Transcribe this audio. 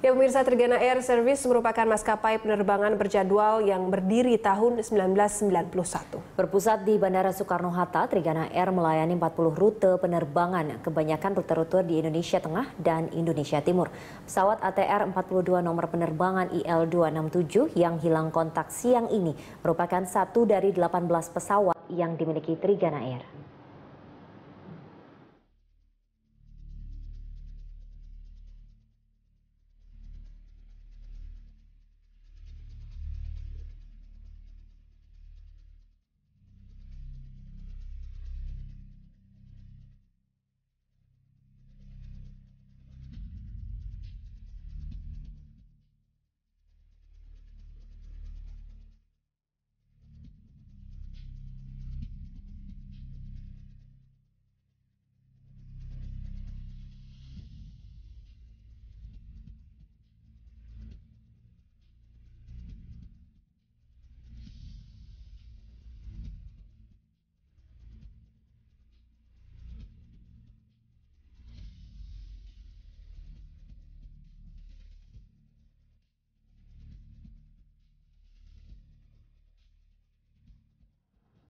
Ya pemirsa Trigana Air Service merupakan maskapai penerbangan berjadwal yang berdiri tahun 1991. Berpusat di Bandara Soekarno-Hatta, Trigana Air melayani 40 rute penerbangan, kebanyakan rute-rute di Indonesia Tengah dan Indonesia Timur. Pesawat ATR 42 nomor penerbangan IL267 yang hilang kontak siang ini merupakan satu dari 18 pesawat yang dimiliki Trigana Air.